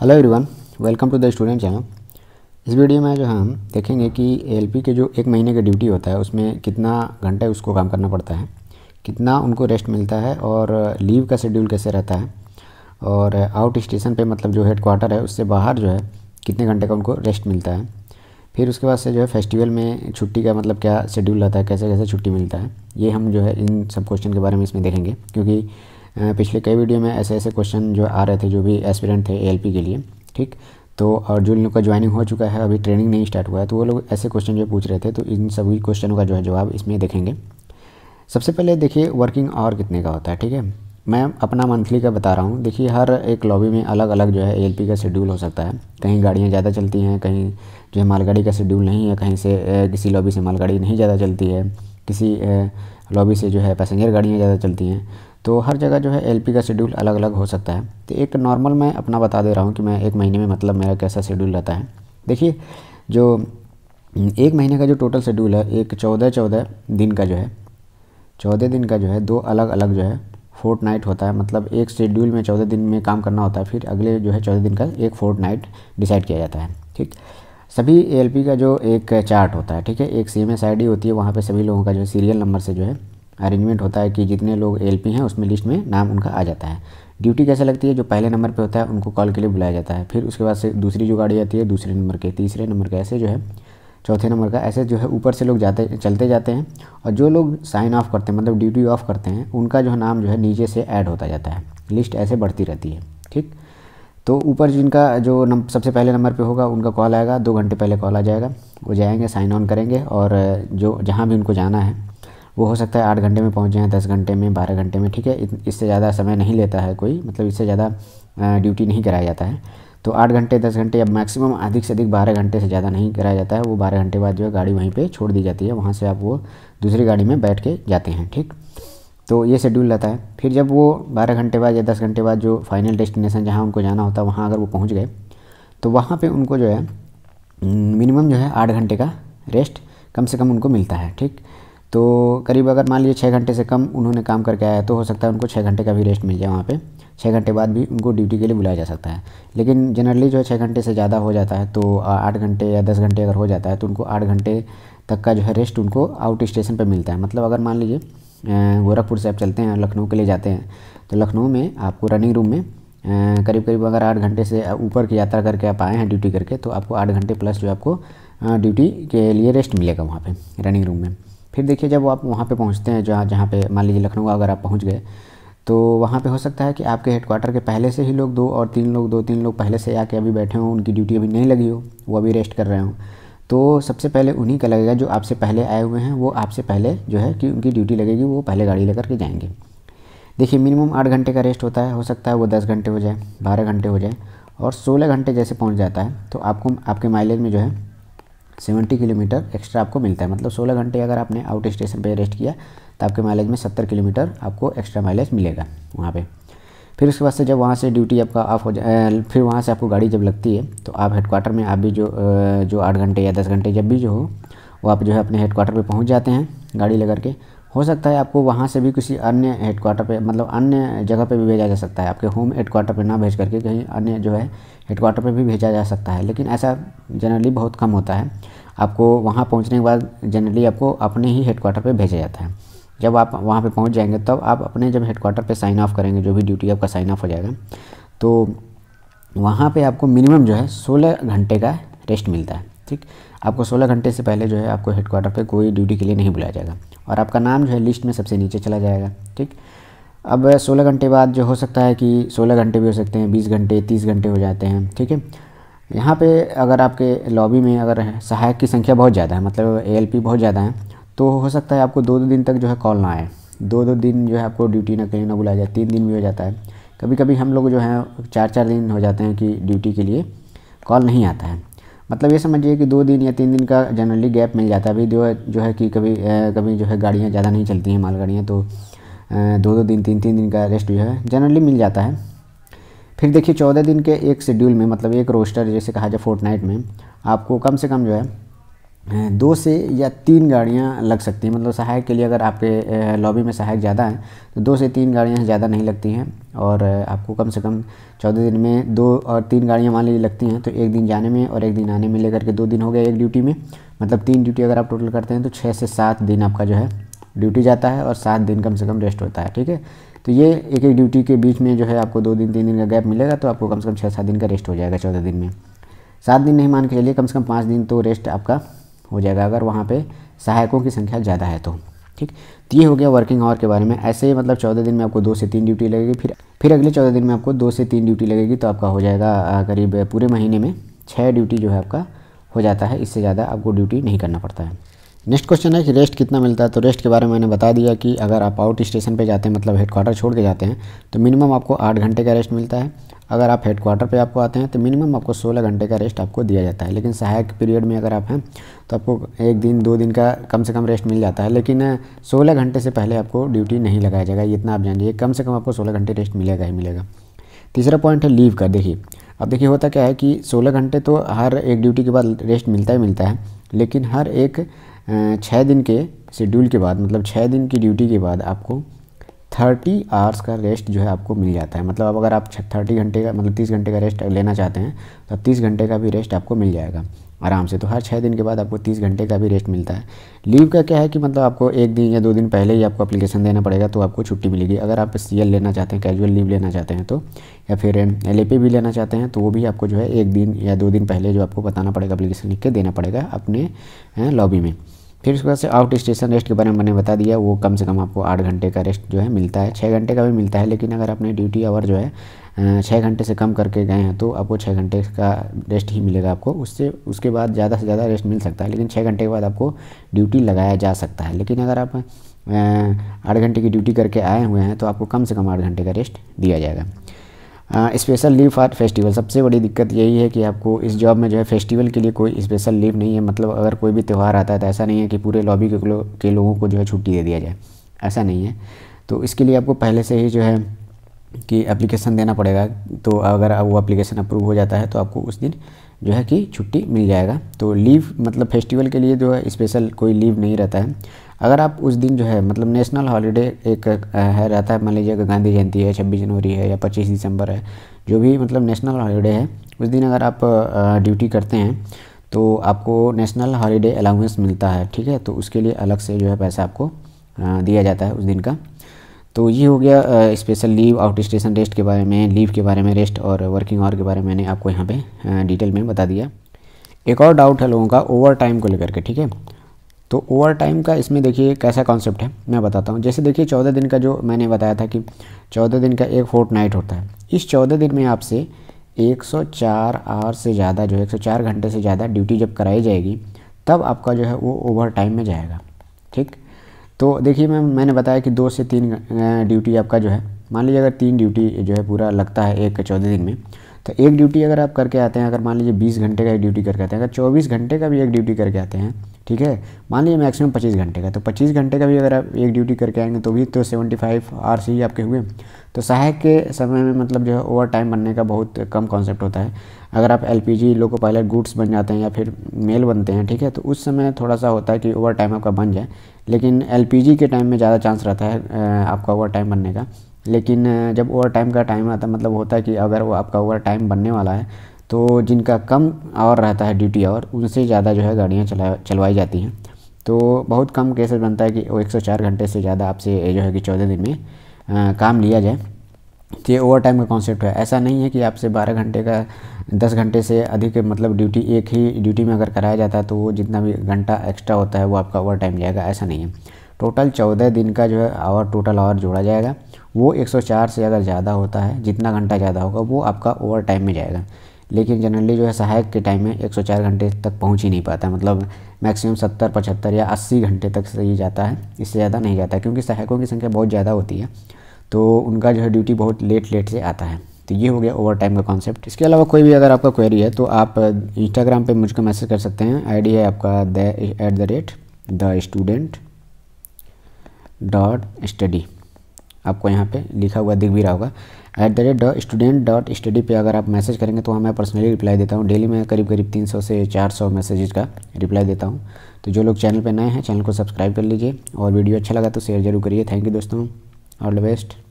hello everyone welcome to the student channel इस video में जो है हम देखेंगे कि एलपी के जो एक महीने का ड्यूटी होता है उसमें कितना घंटे उसको काम करना पड़ता है कितना उनको रेस्ट मिलता है और लीव का शेड्यूल कैसे रहता है और आउट स्टेशन पे मतलब जो हेड क्वार्टर है उससे बाहर जो है कितने घंटे का उनको रेस्ट मिलता है फिर उसके बाद से जो है फेस्टिवल में छुट्टी का मतलब क्या शेड्यूल रहता है कैसे कैसे छुट्टी मिलता है ये हम जो है इन सब क्वेश्चन के बारे में इसमें देखेंगे क्योंकि पिछले कई वीडियो में ऐसे ऐसे क्वेश्चन जो आ रहे थे जो भी एस्पिरेंट थे ए के लिए ठीक तो और जो लोग का ज्वाइनिंग हो चुका है अभी ट्रेनिंग नहीं स्टार्ट हुआ है तो वो लोग ऐसे क्वेश्चन जो पूछ रहे थे तो इन सभी क्वेश्चनों का जो है जवाब इसमें देखेंगे सबसे पहले देखिए वर्किंग आवर कितने का होता है ठीक है मैं अपना मंथली का बता रहा हूँ देखिए हर एक लॉबी में अलग अलग जो है ए का शेड्यूल हो सकता है कहीं गाड़ियाँ ज़्यादा चलती हैं कहीं जो है मालगाड़ी का शेड्यूल नहीं है कहीं से किसी लॉबी से मालगाड़ी नहीं ज़्यादा चलती है किसी लॉबी से जो है पैसेंजर गाड़ियाँ ज़्यादा चलती हैं तो हर जगह जो है एल का शेड्यूल अलग अलग हो सकता है तो एक नॉर्मल मैं अपना बता दे रहा हूँ कि मैं एक महीने में मतलब मेरा कैसा शेड्यूल रहता है देखिए जो हम्म, एक महीने का जो टोटल शेड्यूल है एक चौदह चौदह दिन का जो है चौदह दिन का जो है दो अलग अलग जो है फोर्ट नाइट होता है मतलब एक शेड्यूल में चौदह दिन में काम करना होता है फिर अगले जो है चौदह दिन का एक फोर्ट नाइट डिसाइड किया जाता है ठीक सभी ए का जो एक चार्ट होता है ठीक है एक सी एम एस होती है वहाँ पर सभी लोगों का जो सीरियल नंबर से जो है अरेंजमेंट होता है कि जितने लोग एल हैं उसमें लिस्ट में नाम उनका आ जाता है ड्यूटी कैसे लगती है जो पहले नंबर पे होता है उनको कॉल के लिए बुलाया जाता है फिर उसके बाद से दूसरी जो गाड़ी आती है दूसरे नंबर के तीसरे नंबर के ऐसे जो है चौथे नंबर का ऐसे जो है ऊपर से लोग जाते चलते जाते हैं और जो लोग साइन ऑफ करते हैं मतलब ड्यूटी ऑफ करते हैं उनका जो है नाम जो है नीचे से ऐड होता जाता है लिस्ट ऐसे बढ़ती रहती है ठीक तो ऊपर जिनका जो नम, सबसे पहले नंबर पे होगा उनका कॉल आएगा दो घंटे पहले कॉल आ जाएगा वो जाएंगे साइन ऑन करेंगे और जो जहाँ भी उनको जाना है वो हो सकता है आठ घंटे में पहुँच जाएँ दस घंटे में बारह घंटे में ठीक है इससे ज़्यादा समय नहीं लेता है कोई मतलब इससे ज़्यादा ड्यूटी नहीं कराया जाता है तो आठ घंटे दस घंटे या मैक्सिमम अधिक से अधिक बारह घंटे से ज़्यादा नहीं कराया जाता है वो बारह घंटे बाद जो है गाड़ी वहीं पे छोड़ दी जाती है वहाँ से आप वो दूसरी गाड़ी में बैठ के जाते हैं ठीक तो ये शेड्यूल रहता है फिर जब वो बारह घंटे बाद या दस घंटे बाद जो फाइनल डेस्टिनेशन जहाँ उनको जाना होता है वहाँ अगर वो पहुँच गए तो वहाँ पर उनको जो है मिनिमम जो है आठ घंटे का रेस्ट कम से कम उनको मिलता है ठीक तो करीब अगर मान लीजिए छः घंटे से कम उन्होंने काम करके आया तो हो सकता है उनको छः घंटे का भी रेस्ट मिल जाए वहाँ पे छः घंटे बाद भी उनको ड्यूटी के लिए बुलाया जा सकता है लेकिन जनरली जो है छः घंटे से ज़्यादा हो जाता है तो आठ घंटे या दस घंटे अगर हो जाता है तो उनको आठ घंटे तक का जो है रेस्ट उनको आउट स्टेशन पर मिलता है मतलब अगर मान लीजिए गोरखपुर से आप चलते हैं लखनऊ के लिए जाते हैं तो लखनऊ में आपको रनिंग रूम में करीब करीब अगर आठ घंटे से ऊपर की यात्रा करके आप आए हैं ड्यूटी करके तो आपको आठ घंटे प्लस जो आपको ड्यूटी के लिए रेस्ट मिलेगा वहाँ पर रनिंग रूम में फिर देखिए जब आप वहाँ पे पहुँचते हैं जहाँ जहाँ पे मान लीजिए लखनऊ अगर आप पहुँच गए तो वहाँ पे हो सकता है कि आपके हेडक्वार्टर के पहले से ही लोग दो और तीन लोग दो तीन लोग पहले से आके अभी बैठे हों उनकी ड्यूटी अभी नहीं लगी हो वो अभी रेस्ट कर रहे हों तो सबसे पहले उन्हीं का लगेगा जो आपसे पहले आए हुए हैं वो आपसे पहले जो है कि उनकी ड्यूटी लगेगी वो पहले गाड़ी लेकर के जाएंगे देखिए मिनिमम आठ घंटे का रेस्ट होता है हो सकता है वो दस घंटे हो जाए बारह घंटे हो जाए और सोलह घंटे जैसे पहुँच जाता है तो आपको आपके माइलेज में जो है सेवेंटी किलोमीटर एक्स्ट्रा आपको मिलता है मतलब सोलह घंटे अगर आपने आउट स्टेशन पर रेस्ट किया तो आपके माइलेज में सत्तर किलोमीटर आपको एक्स्ट्रा माइलेज मिलेगा वहाँ पर फिर उसके बाद से जब वहाँ से ड्यूटी आपका ऑफ हो जाए फिर वहाँ से आपको गाड़ी जब लगती है तो आप हेडक्वार्टर में आप भी जो जो आठ घंटे या दस घंटे जब भी जो हो वो आप जो है अपने हेडक्वार्टर पे पहुँच जाते हैं गाड़ी लगा के हो सकता है आपको वहाँ से भी किसी अन्य हेडक्वार्टर पे मतलब अन्य जगह पे भी भेजा जा सकता है आपके होम हेडक्वार्टर पे ना भेज करके कहीं अन्य जो है हेडक्वार्टर पे भी भेजा जा सकता है लेकिन ऐसा जनरली बहुत कम होता है आपको वहाँ पहुँचने के बाद जनरली आपको अपने ही हेडक्वार्टर पर भेजा जाता है जब आप वहाँ पर पहुँच जाएंगे तब आप अपने जब हेडक्वार्टर पर साइन ऑफ करेंगे जो भी ड्यूटी आपका साइन ऑफ हो जाएगा तो वहाँ पर आपको मिनिमम जो है सोलह घंटे का रेस्ट मिलता है ठीक आपको 16 घंटे से पहले जो है आपको हेडक्वार्टर पे कोई ड्यूटी के लिए नहीं बुलाया जाएगा और आपका नाम जो है लिस्ट में सबसे नीचे चला जाएगा ठीक अब 16 घंटे बाद जो हो सकता है कि 16 घंटे भी हो सकते हैं 20 घंटे 30 घंटे हो जाते हैं ठीक है यहाँ पे अगर आपके लॉबी में अगर सहायक की संख्या बहुत ज़्यादा है मतलब ए बहुत ज़्यादा है तो हो सकता है आपको दो दो दिन तक जो है कॉल ना आए दो दो दिन जो है आपको ड्यूटी ना कहीं ना बुलाया जाए तीन दिन भी हो जाता है कभी कभी हम लोग जो है चार चार दिन हो जाते हैं कि ड्यूटी के लिए कॉल नहीं आता है मतलब ये समझिए कि दो दिन या तीन दिन का जनरली गैप मिल जाता है अभी जो जो है कि कभी कभी जो है गाड़ियाँ ज़्यादा नहीं चलती हैं मालगाड़ियाँ तो दो दो दिन तीन तीन दिन का रेस्ट जो है जनरली मिल जाता है फिर देखिए चौदह दिन के एक शेड्यूल में मतलब एक रोस्टर जैसे कहा जाए फोर्ट नाइट में आपको कम से कम जो है दो से या तीन गाड़ियाँ लग सकती हैं मतलब सहायक के लिए अगर आपके लॉबी में सहायक ज़्यादा हैं तो दो से तीन गाड़ियाँ ज़्यादा नहीं लगती हैं और आपको कम से कम चौदह दिन में दो और तीन गाड़ियाँ मान लीजिए लगती हैं तो एक दिन जाने में और एक दिन आने में लेकर के दो दिन हो गए एक ड्यूटी में मतलब तीन ड्यूटी अगर आप टोटल करते हैं तो छः से सात दिन आपका जो है ड्यूटी जाता है और सात दिन कम से कम रेस्ट होता है ठीक है तो ये एक एक ड्यूटी के बीच में जो है आपको दो दिन तीन दिन का गैप मिलेगा तो आपको कम से कम छः सात दिन का रेस्ट हो जाएगा चौदह दिन में सात दिन नहीं मान के चलिए कम से कम पाँच दिन तो रेस्ट आपका हो जाएगा अगर वहाँ पर सहायकों की संख्या ज़्यादा है तो ठीक तो ये हो गया वर्किंग आवर के बारे में ऐसे ही मतलब चौदह दिन में आपको दो से तीन ड्यूटी लगेगी फिर फिर अगले चौदह दिन में आपको दो से तीन ड्यूटी लगेगी तो आपका हो जाएगा करीब पूरे महीने में छः ड्यूटी जो है आपका हो जाता है इससे ज़्यादा आपको ड्यूटी नहीं करना पड़ता है नेक्स्ट क्वेश्चन है कि रेस्ट कितना मिलता है तो रेस्ट के बारे में मैंने बता दिया कि अगर आप आउट स्टेशन पे जाते हैं मतलब हेडक्वार्टर छोड़ के जाते हैं तो मिनिमम आपको आठ घंटे का रेस्ट मिलता है अगर आप हेडक्वार्टर पे पर आपको आते हैं तो मिनिमम आपको सोलह घंटे का रेस्ट आपको दिया जाता है लेकिन सहायक पीरियड में अगर आप हैं तो आपको एक दिन दो दिन का कम से कम रेस्ट मिल जाता है लेकिन सोलह घंटे से पहले आपको ड्यूटी नहीं लगाया जाएगा इतना आप जान कम से कम आपको सोलह घंटे रेस्ट मिलेगा ही मिलेगा तीसरा पॉइंट है लीव का देखिए अब देखिए होता क्या है कि सोलह घंटे तो हर एक ड्यूटी के बाद रेस्ट मिलता ही मिलता है लेकिन हर एक छः दिन के शेड्यूल के बाद मतलब छः दिन की ड्यूटी के बाद आपको थर्टी आवर्स का रेस्ट जो है आपको मिल जाता है मतलब अब अगर आप थर्टी घंटे का मतलब तीस घंटे का रेस्ट लेना चाहते हैं तो अब तीस घंटे का भी रेस्ट आपको मिल जाएगा आराम से तो हर छः दिन के बाद आपको तीस घंटे का भी रेस्ट मिलता है लीव का क्या है कि मतलब आपको एक दिन या दो दिन पहले ही आपको अप्लीकेशन देना पड़ेगा तो आपको छुट्टी मिलेगी अगर आप सी लेना चाहते हैं कैजुअल लीव लेना चाहते हैं तो या फिर एल भी लेना चाहते हैं तो वो भी आपको जो है एक दिन या दो दिन पहले जो आपको बताना पड़ेगा अप्लीकेशन लिख के देना पड़ेगा अपने लॉबी में फिर उसके बाद से आउट स्टेशन रेस्ट के बारे में मैंने बता दिया वो कम से कम आपको आठ घंटे का रेस्ट जो है मिलता है छः घंटे का भी मिलता है लेकिन अगर आपने ड्यूटी आवर जो है छः घंटे से कम करके गए हैं तो आपको छः घंटे का रेस्ट ही मिलेगा आपको उससे उसके बाद ज़्यादा से ज़्यादा रेस्ट मिल सकता है लेकिन छः घंटे के बाद आपको ड्यूटी लगाया जा सकता है लेकिन अगर आप आठ घंटे की ड्यूटी करके आए हुए हैं तो आपको कम से कम आठ घंटे का रेस्ट दिया जाएगा स्पेशल लीव फॉर फेस्टिवल सबसे बड़ी दिक्कत यही है कि आपको इस जॉब में जो है फेस्टिवल के लिए कोई स्पेशल लीव नहीं है मतलब अगर कोई भी त्यौहार आता है तो ऐसा नहीं है कि पूरे लॉबी के, लो, के लोगों को जो है छुट्टी दे दिया जाए ऐसा नहीं है तो इसके लिए आपको पहले से ही जो है कि अप्लीकेशन देना पड़ेगा तो अगर वो अप्लीकेशन अप्रूव हो जाता है तो आपको उस दिन जो है कि छुट्टी मिल जाएगा तो लीव मतलब फेस्टिवल के लिए जो है स्पेशल कोई लीव नहीं रहता है अगर आप उस दिन जो है मतलब नेशनल हॉलीडे एक है रहता है मान लीजिए गांधी जयंती है छब्बीस जनवरी है या पच्चीस दिसंबर है जो भी मतलब नेशनल हॉलीडे है उस दिन अगर आप ड्यूटी करते हैं तो आपको नेशनल हॉलीडे अलाउंस मिलता है ठीक है तो उसके लिए अलग से जो है पैसा आपको दिया जाता है उस दिन का तो ये हो गया special leave outstation rest के बारे में लीव के बारे में रेस्ट और वर्किंग आवर के बारे में मैंने आपको यहाँ पे डिटेल में बता दिया एक और डाउट है लोगों का ओवर टाइम को लेकर के ठीक है तो ओवर टाइम का इसमें देखिए कैसा कॉन्सेप्ट है मैं बताता हूँ जैसे देखिए चौदह दिन का जो मैंने बताया था कि चौदह दिन का एक फोर्ट नाइट होता है इस चौदह दिन में आपसे 104 आवर से ज़्यादा जो है 104 घंटे से ज़्यादा ड्यूटी जब कराई जाएगी तब आपका जो है वो ओवर टाइम में जाएगा ठीक तो देखिए मैं मैंने बताया कि दो से तीन ड्यूटी आपका जो है मान लीजिए अगर तीन ड्यूटी जो है पूरा लगता है एक चौदह दिन में तो एक ड्यूटी अगर आप करके आते हैं अगर मान लीजिए बीस घंटे का एक ड्यूटी करके आते हैं अगर चौबीस घंटे का भी एक ड्यूटी करके आते हैं ठीक है मान लीजिए मैक्सिमम पच्चीस घंटे का तो पच्चीस घंटे का भी अगर आप एक ड्यूटी करके आएंगे तो भी तो सेवेंटी फाइव आवर्स ही आपके हुए तो सहायक के समय में मतलब जो है ओवर टाइम बनने का बहुत कम कॉन्सेप्ट होता है अगर आप L P G loco pilot goods बन जाते हैं या फिर मेल बनते हैं ठीक है तो उस समय थोड़ा सा होता है कि ओवर टाइम आपका बन जाए लेकिन एल पी जी के टाइम में ज़्यादा चांस रहता है आपका ओवर टाइम बनने का लेकिन जब ओवर टाइम का टाइम आता मतलब होता है कि अगर वो आपका ओवर टाइम बनने वाला है तो जिनका कम आवर रहता है ड्यूटी आवर उनसे ज़्यादा जो है गाड़ियाँ चला चलवाई जाती हैं तो बहुत कम केसेस बनता है कि वो 104 घंटे से ज़्यादा आपसे जो है कि चौदह दिन में आ, काम लिया जाए तो ये ओवर टाइम का कॉन्सेप्ट है ऐसा नहीं है कि आपसे बारह घंटे का दस घंटे से अधिक मतलब ड्यूटी एक ही ड्यूटी में अगर कराया जाता है तो वो जितना भी घंटा एक्स्ट्रा होता है वो आपका ओवर टाइम जाएगा ऐसा नहीं है टोटल चौदह दिन का जो है आवर टोटल आवर जोड़ा जाएगा वो 104 से अगर ज़्यादा होता है जितना घंटा ज़्यादा होगा वो आपका ओवर टाइम में जाएगा लेकिन जनरली जो है सहायक के टाइम में 104 घंटे तक पहुंच ही नहीं पाता मतलब मैक्सिमम 70 पचहत्तर या 80 घंटे तक से ही जाता है इससे ज़्यादा नहीं जाता क्योंकि सहायकों की संख्या बहुत ज़्यादा होती है तो उनका जो है ड्यूटी बहुत लेट लेट से आता है तो ये हो गया ओवर टाइम का कॉन्सेप्ट इसके अलावा कोई भी अगर आपका क्वेरी है तो आप इंस्टाग्राम पर मुझको मैसेज कर सकते हैं आई है आपका the at the rate the student dot study आपको यहाँ पे लिखा हुआ दिख भी रहा होगा at the rate dot student dot study पे अगर आप मैसेज करेंगे तो वहाँ मैं पर्सनली रिप्लाई देता हूँ डेली मैं करीब करीब 300 से 400 मैसेजेज का रिप्लाई देता हूँ तो जो लोग चैनल पर नए हैं चैनल को सब्सक्राइब कर लीजिए और वीडियो अच्छा लगा तो शेयर जरूर करिए थैंक यू दोस्तों ऑल द बेस्ट